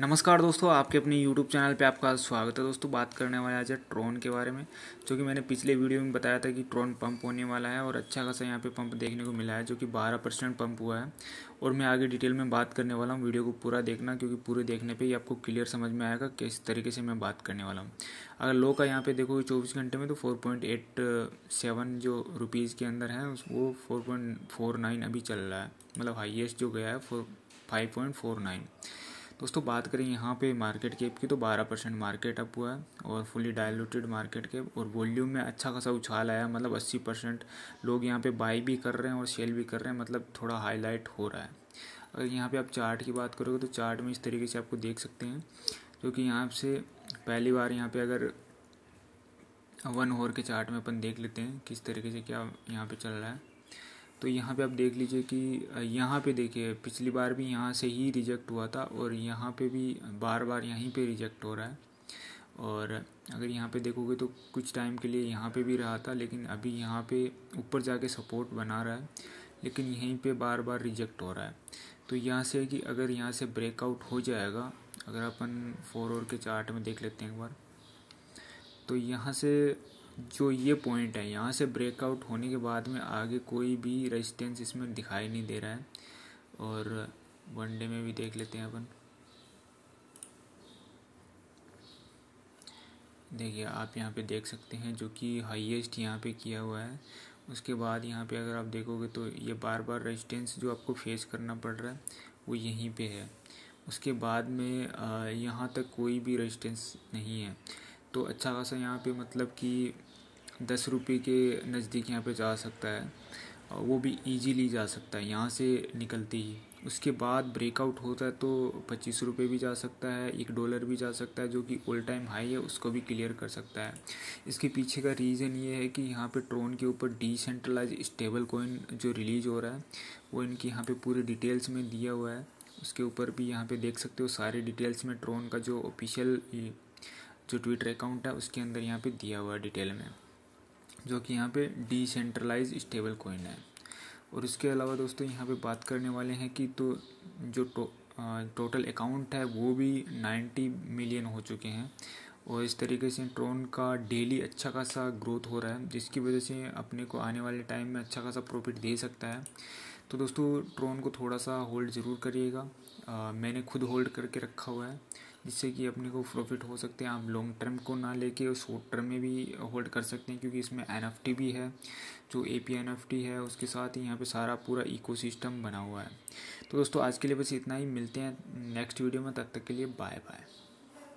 नमस्कार दोस्तों आपके अपने YouTube चैनल पे आपका स्वागत है दोस्तों बात करने वाले आज है ट्रोन के बारे में जो कि मैंने पिछले वीडियो में बताया था कि ट्रोन पंप होने वाला है और अच्छा खासा यहाँ पे पंप देखने को मिला है जो कि 12 परसेंट पंप हुआ है और मैं आगे डिटेल में बात करने वाला हूँ वीडियो को पूरा देखना क्योंकि पूरे देखने पर ही आपको क्लियर समझ में आएगा किस तरीके से मैं बात करने वाला हूँ अगर लो का यहाँ पे देखो चौबीस घंटे में तो फोर जो रुपीज़ के अंदर है वो फोर अभी चल रहा है मतलब हाइएस्ट जो गया है four five point four nine दोस्तों बात करें यहाँ पे मार्केट कैप की तो 12 परसेंट मार्केट अप हुआ है और फुली डायलूटेड मार्केट कैप और वॉल्यूम में अच्छा खासा उछाल आया मतलब 80 परसेंट लोग यहाँ पे बाई भी कर रहे हैं और सेल भी कर रहे हैं मतलब थोड़ा हाईलाइट हो रहा है अगर यहाँ पे आप चार्ट की बात करोगे तो चार्ट में इस तरीके से आपको देख सकते हैं क्योंकि यहाँ से पहली बार यहाँ पर अगर वन होर के चार्ट में अपन देख लेते हैं किस तरीके से क्या यहाँ पर चल रहा है तो यहाँ पे आप देख लीजिए कि यहाँ पे देखिए पिछली बार भी यहाँ से ही रिजेक्ट हुआ था और यहाँ पे भी बार बार यहीं पे रिजेक्ट हो रहा है और अगर यहाँ पे देखोगे तो कुछ टाइम के लिए यहाँ पे भी रहा था लेकिन अभी यहाँ पे ऊपर जाके सपोर्ट बना रहा है लेकिन यहीं पे बार बार रिजेक्ट हो रहा है तो यहाँ से कि अगर यहाँ से ब्रेकआउट हो जाएगा अगर अपन फोर और के चार्ट में देख लेते हैं एक बार तो यहाँ से जो ये पॉइंट है यहाँ से ब्रेकआउट होने के बाद में आगे कोई भी रेजिस्टेंस इसमें दिखाई नहीं दे रहा है और वनडे में भी देख लेते हैं अपन देखिए आप यहाँ पे देख सकते हैं जो कि हाईएस्ट यहाँ पे किया हुआ है उसके बाद यहाँ पे अगर आप देखोगे तो ये बार बार रेजिस्टेंस जो आपको फेस करना पड़ रहा है वो यहीं पे है उसके बाद में यहाँ तक कोई भी रेजिस्टेंस नहीं है तो अच्छा खासा यहाँ पे मतलब कि दस रुपये के नज़दीक यहाँ पे जा सकता है और वो भी इजीली जा सकता है यहाँ से निकलती ही उसके बाद ब्रेकआउट होता है तो पच्चीस रुपये भी जा सकता है एक डॉलर भी जा सकता है जो कि ऑल टाइम हाई है उसको भी क्लियर कर सकता है इसके पीछे का रीज़न ये है कि यहाँ पे ट्रोन के ऊपर डिसेंट्रलाइज स्टेबल कोइन जो रिलीज हो रहा है वो इनकी यहाँ पे पूरे डिटेल्स में दिया हुआ है उसके ऊपर भी यहाँ पे देख सकते हो सारे डिटेल्स में ट्रोन का जो ऑफिशियल जो ट्विटर अकाउंट है उसके अंदर यहाँ पे दिया हुआ है डिटेल में जो कि यहाँ पे डिसेंट्रलाइज स्टेबल कोइन है और उसके अलावा दोस्तों यहाँ पे बात करने वाले हैं कि तो जो टो, आ, टोटल अकाउंट है वो भी नाइन्टी मिलियन हो चुके हैं और इस तरीके से ट्रोन का डेली अच्छा खासा ग्रोथ हो रहा है जिसकी वजह से अपने को आने वाले टाइम में अच्छा खासा प्रॉफिट दे सकता है तो दोस्तों ट्रोन को थोड़ा सा होल्ड ज़रूर करिएगा मैंने खुद होल्ड करके रखा हुआ है जिससे कि अपने को प्रॉफिट हो सकते हैं आप लॉन्ग टर्म को ना लेके और शॉर्ट टर्म में भी होल्ड कर सकते हैं क्योंकि इसमें एन भी है जो ए पी एन है उसके साथ ही यहाँ पे सारा पूरा इको बना हुआ है तो दोस्तों आज के लिए बस इतना ही मिलते हैं नेक्स्ट वीडियो में तब तक के लिए बाय बाय